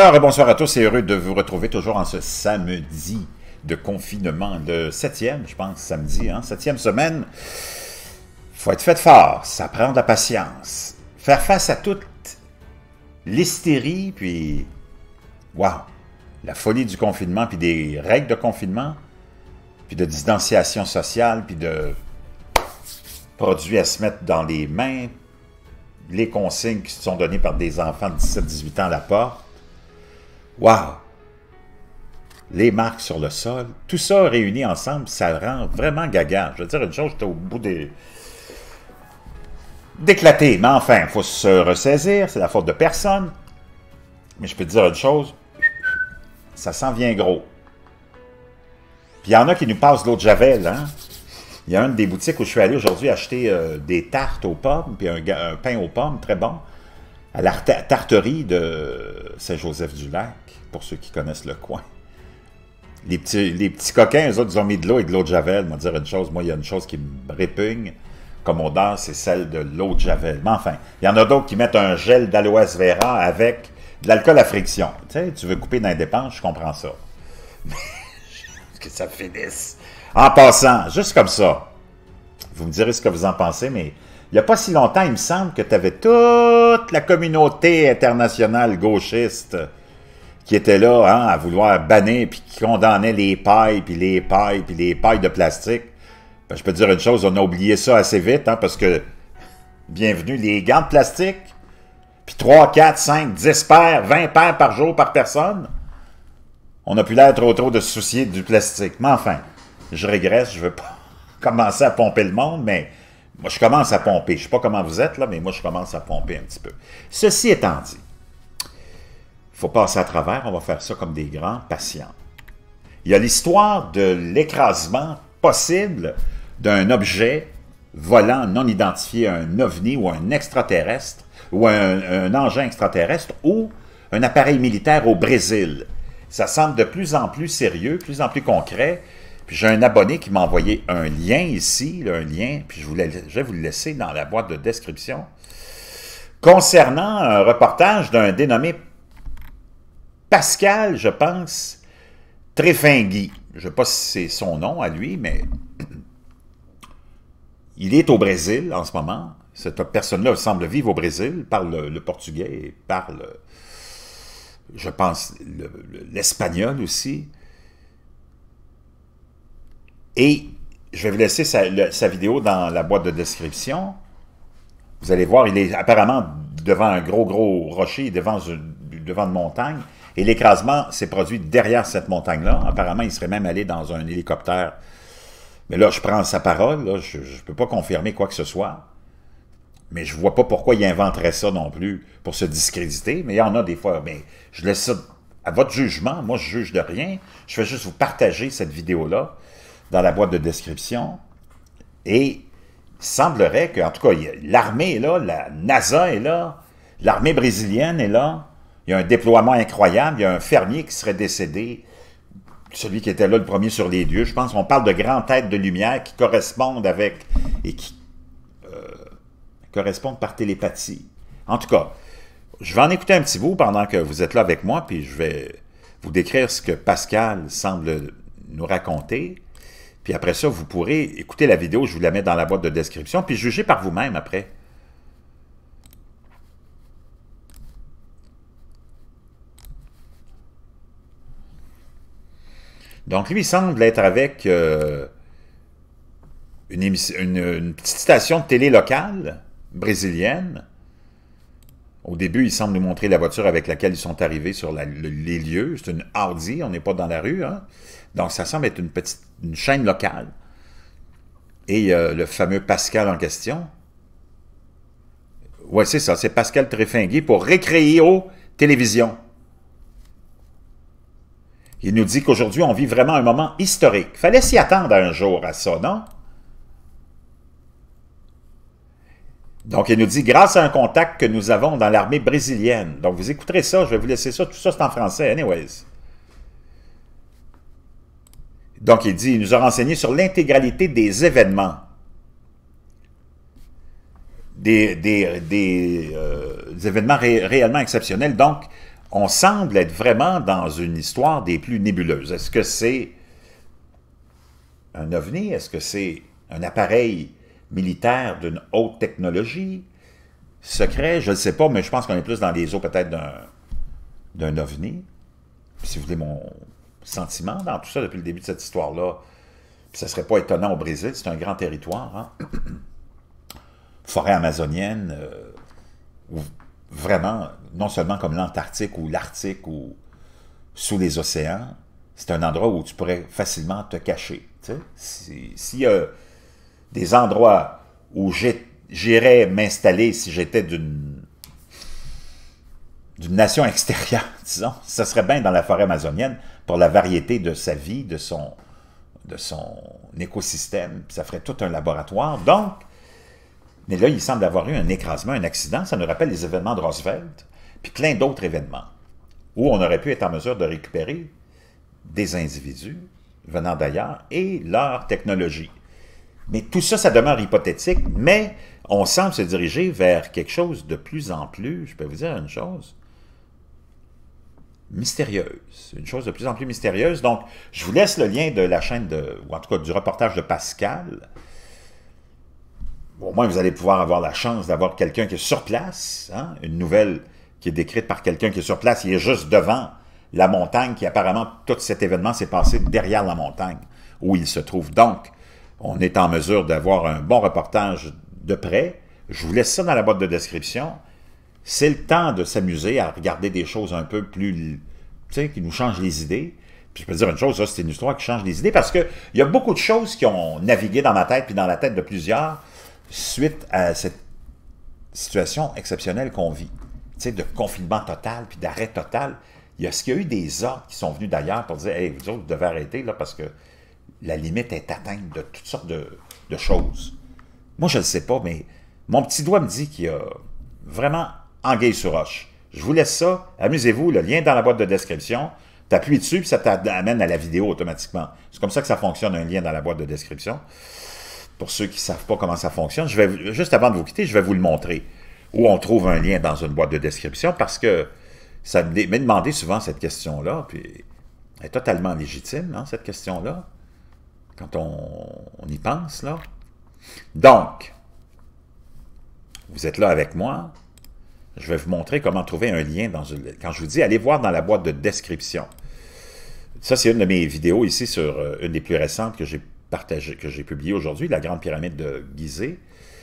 Alors, euh, bonsoir à tous C'est heureux de vous retrouver toujours en ce samedi de confinement, de septième, je pense, samedi, hein, septième semaine. faut être fait fort, ça prend de la patience. Faire face à toute l'hystérie, puis, waouh, la folie du confinement, puis des règles de confinement, puis de distanciation sociale, puis de produits à se mettre dans les mains, les consignes qui sont données par des enfants de 17-18 ans à la porte Wow! Les marques sur le sol, tout ça réuni ensemble, ça rend vraiment gaga. Je veux dire, une chose, j'étais au bout d'éclater. Mais enfin, il faut se ressaisir, c'est la faute de personne. Mais je peux te dire une chose, ça s'en vient gros. Puis il y en a qui nous passent l'autre Javel, hein. Il y a une des boutiques où je suis allé aujourd'hui acheter euh, des tartes aux pommes, puis un pain aux pommes, très bon à la tarterie de Saint-Joseph-du-Lac, pour ceux qui connaissent le coin. Les petits, les petits coquins, eux autres, ils ont mis de l'eau et de l'eau de Javel. Moi, dire une chose, moi, il y a une chose qui me répugne comme odeur, c'est celle de l'eau de Javel. Mais enfin, il y en a d'autres qui mettent un gel d'aloès vera avec de l'alcool à friction. Tu sais, tu veux couper dans je comprends ça. Mais que ça finisse. En passant, juste comme ça, vous me direz ce que vous en pensez, mais il n'y a pas si longtemps, il me semble que tu avais tout la communauté internationale gauchiste qui était là hein, à vouloir bannir, puis qui condamnait les pailles, puis les pailles, puis les pailles de plastique. Ben, je peux dire une chose, on a oublié ça assez vite, hein, parce que, bienvenue, les gants de plastique, puis 3, 4, 5, 10 paires, 20 paires par jour par personne, on a plus l'air trop trop de se soucier du plastique. Mais enfin, je régresse, je veux pas commencer à pomper le monde, mais moi, je commence à pomper. Je ne sais pas comment vous êtes, là, mais moi, je commence à pomper un petit peu. Ceci étant dit, il faut passer à travers. On va faire ça comme des grands patients. Il y a l'histoire de l'écrasement possible d'un objet volant non identifié, un ovni ou un extraterrestre, ou un, un engin extraterrestre, ou un appareil militaire au Brésil. Ça semble de plus en plus sérieux, de plus en plus concret. Puis j'ai un abonné qui m'a envoyé un lien ici, un lien, puis je, voulais, je vais vous le laisser dans la boîte de description, concernant un reportage d'un dénommé Pascal, je pense, Tréfingui. Je ne sais pas si c'est son nom à lui, mais il est au Brésil en ce moment. Cette personne-là semble vivre au Brésil, parle le portugais et parle, je pense, l'espagnol aussi. Et je vais vous laisser sa, vidéo dans la boîte de description. Vous allez voir, il est apparemment devant un gros, gros rocher, devant, devant une montagne. Et l'écrasement s'est produit derrière cette montagne-là. Apparemment, il serait même allé dans un hélicoptère. Mais là, je prends sa parole. je ne peux pas confirmer quoi que ce soit. Mais je ne vois pas pourquoi il inventerait ça non plus pour se discréditer. Mais il y en a des fois. Mais je laisse ça à votre jugement. Moi, je ne juge de rien. Je vais juste vous partager cette vidéo-là dans la boîte de description. Et il semblerait que, en tout cas, l'armée est là, la NASA est là, l'armée brésilienne est là. Il y a un déploiement incroyable. Il y a un fermier qui serait décédé, celui qui était là le premier sur les dieux. Je pense qu'on parle de grands têtes de lumière qui correspondent avec et qui euh, correspondent par télépathie. En tout cas, je vais en écouter un petit bout pendant que vous êtes là avec moi, puis je vais vous décrire ce que Pascal semble nous raconter. Puis après ça, vous pourrez écouter la vidéo, je vous la mets dans la boîte de description, puis juger par vous-même après. Donc lui, il semble être avec euh, une, petite station de télé locale brésilienne. Au début, il semble nous montrer la voiture avec laquelle ils sont arrivés sur les lieux. C'est une Audi, on n'est pas dans la rue. Hein? Donc, ça semble être une petite une chaîne locale. Et euh, le fameux Pascal en question. Oui, c'est ça, c'est Pascal Tréfingué pour Récréo Télévision. Il nous dit qu'aujourd'hui, on vit vraiment un moment historique. Fallait s'y attendre un jour à ça, non? Donc, il nous dit, grâce à un contact que nous avons dans l'armée brésilienne. Donc, vous écouterez ça, je vais vous laisser ça. Tout ça, c'est en français, anyways. Donc, il dit, il nous a renseigné sur l'intégralité des événements, des, des, euh, événements réellement exceptionnels. Donc, on semble être vraiment dans une histoire des plus nébuleuses. Est-ce que c'est un ovni? Est-ce que c'est un appareil militaire d'une haute technologie? Secret? Je ne sais pas, mais je pense qu'on est plus dans les eaux peut-être d'un ovni. Si vous voulez mon sentiment dans tout ça depuis le début de cette histoire-là. Puis ça serait pas étonnant au Brésil, c'est un grand territoire. Hein. Forêt amazonienne, euh, vraiment, non seulement comme l'Antarctique ou l'Arctique ou sous les océans, c'est un endroit où tu pourrais facilement te cacher. S'il y a des endroits où j'irais m'installer si j'étais d'une d'une nation extérieure, disons, ça serait bien dans la forêt amazonienne, pour la variété de sa vie, de son, écosystème. Ça ferait tout un laboratoire. Donc, mais là, il semble avoir eu un écrasement, un accident. Ça nous rappelle les événements de Roosevelt, puis plein d'autres événements où on aurait pu être en mesure de récupérer des individus venant d'ailleurs et leur technologie. Mais tout ça, ça demeure hypothétique, mais on semble se diriger vers quelque chose de plus en plus, je peux vous dire une chose, mystérieuse. Une chose de plus en plus mystérieuse. Donc, je vous laisse le lien de la chaîne, de, ou en tout cas du reportage de Pascal. Au moins, vous allez pouvoir avoir la chance d'avoir quelqu'un qui est sur place, hein. une nouvelle qui est décrite par quelqu'un qui est sur place, il est juste devant la montagne, qui apparemment, tout cet événement s'est passé derrière la montagne où il se trouve. Donc, on est en mesure d'avoir un bon reportage de près. Je vous laisse ça dans la boîte de description c'est le temps de s'amuser à regarder des choses un peu plus, tu sais, qui nous changent les idées. Puis je peux dire une chose, ça, c'est une histoire qui change les idées parce qu'il y a beaucoup de choses qui ont navigué dans ma tête puis dans la tête de plusieurs suite à cette situation exceptionnelle qu'on vit. Tu sais, de confinement total puis d'arrêt total. Il y a ce qu'il y a eu des ordres qui sont venus d'ailleurs pour dire, hey, vous autres, vous devez arrêter là parce que la limite est atteinte de toutes sortes de, choses. Moi, je ne sais pas, mais mon petit doigt me dit qu'il y a vraiment Gay sur roche. Je vous laisse ça. Amusez-vous. Le lien est dans la boîte de description. Tu appuies dessus, puis ça t'amène à la vidéo automatiquement. C'est comme ça que ça fonctionne, un lien dans la boîte de description. Pour ceux qui ne savent pas comment ça fonctionne, je vais, juste avant de vous quitter, je vais vous le montrer. Où on trouve un lien dans une boîte de description, parce que ça m'est demandé souvent cette question-là, puis elle est totalement légitime, hein, cette question-là, quand on, on y pense, là. Donc, vous êtes là avec moi, je vais vous montrer comment trouver un lien Quand je vous dis, allez voir dans la boîte de description. Ça, c'est une de mes vidéos ici sur euh, une des plus récentes que j'ai partagé que j'ai publiée aujourd'hui, la Grande Pyramide de Gizeh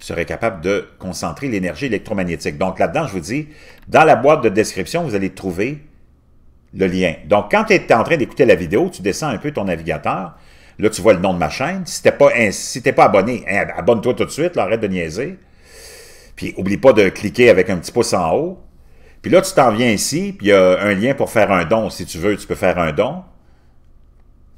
serait capable de concentrer l'énergie électromagnétique. Donc là-dedans, je vous dis, dans la boîte de description, vous allez trouver le lien. Donc quand tu es en train d'écouter la vidéo, tu descends un peu ton navigateur. Là, tu vois le nom de ma chaîne. Si tu pas, pas abonné, hein, abonne-toi tout de suite, l'arrêt arrête de niaiser. Puis oublie pas de cliquer avec un petit pouce en haut. Puis là, tu t'en viens ici, puis il y a un lien pour faire un don. Si tu veux, tu peux faire un don.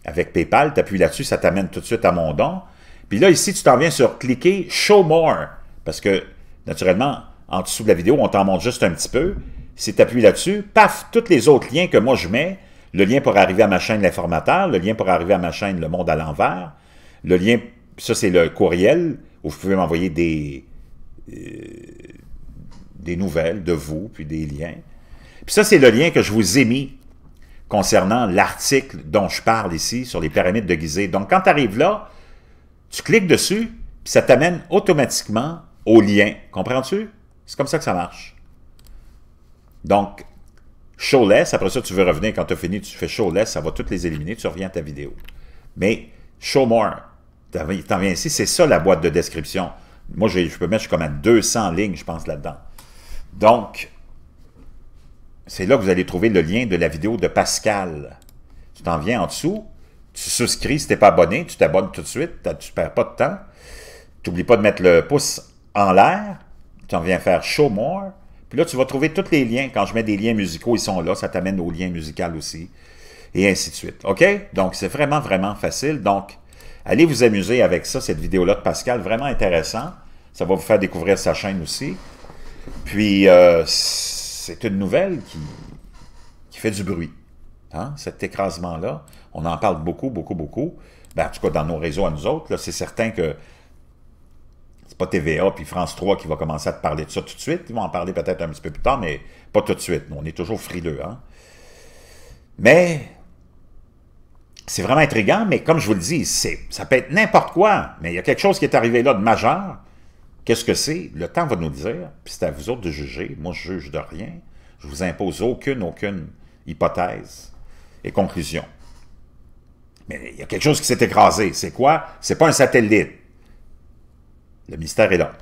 Avec PayPal, tu appuies là-dessus, ça t'amène tout de suite à mon don. Puis là, ici, tu t'en viens sur cliquer Show More. Parce que, naturellement, en dessous de la vidéo, on t'en montre juste un petit peu. Si tu appuies là-dessus, paf, tous les autres liens que moi je mets, le lien pour arriver à ma chaîne L'Informateur, le lien pour arriver à ma chaîne Le Monde à l'envers, le lien, ça c'est le courriel où vous pouvez m'envoyer des, euh, des nouvelles de vous, puis des liens. Puis ça, c'est le lien que je vous ai mis concernant l'article dont je parle ici sur les pyramides de Gizeh. Donc, quand tu arrives là, tu cliques dessus, puis ça t'amène automatiquement au lien. Comprends-tu? C'est comme ça que ça marche. Donc, show less, après ça, tu veux revenir. Quand tu as fini, tu fais show less, ça va toutes les éliminer, tu reviens à ta vidéo. Mais show more, t'en viens ici, c'est ça la boîte de description. Moi, je peux mettre, je suis comme à 200 lignes, je pense, là-dedans. Donc, c'est là que vous allez trouver le lien de la vidéo de Pascal. Tu t'en viens en dessous, tu souscris si tu n'es pas abonné, tu t'abonnes tout de suite, tu ne perds pas de temps. Tu n'oublies pas de mettre le pouce en l'air, tu en viens faire Show More, puis là, tu vas trouver tous les liens. Quand je mets des liens musicaux, ils sont là, ça t'amène aux liens musicaux aussi, et ainsi de suite. OK? Donc, c'est vraiment, vraiment facile. Donc, allez vous amuser avec ça, cette vidéo-là de Pascal, vraiment intéressant. Ça va vous faire découvrir sa chaîne aussi. Puis, euh, c'est une nouvelle qui, fait du bruit. Hein? Cet écrasement-là, on en parle beaucoup, beaucoup, beaucoup. Ben, en tout cas, dans nos réseaux à nous autres, c'est certain que c'est pas TVA puis France 3 qui va commencer à te parler de ça tout de suite. Ils vont en parler peut-être un petit peu plus tard, mais pas tout de suite. Nous, on est toujours frileux. Hein? Mais c'est vraiment intriguant, mais comme je vous le dis, ça peut être n'importe quoi. Mais il y a quelque chose qui est arrivé là de majeur Qu'est-ce que c'est? Le temps va nous dire, puis c'est à vous autres de juger. Moi, je juge de rien. Je vous impose aucune, aucune hypothèse et conclusion. Mais il y a quelque chose qui s'est écrasé. C'est quoi? C'est pas un satellite. Le mystère est là.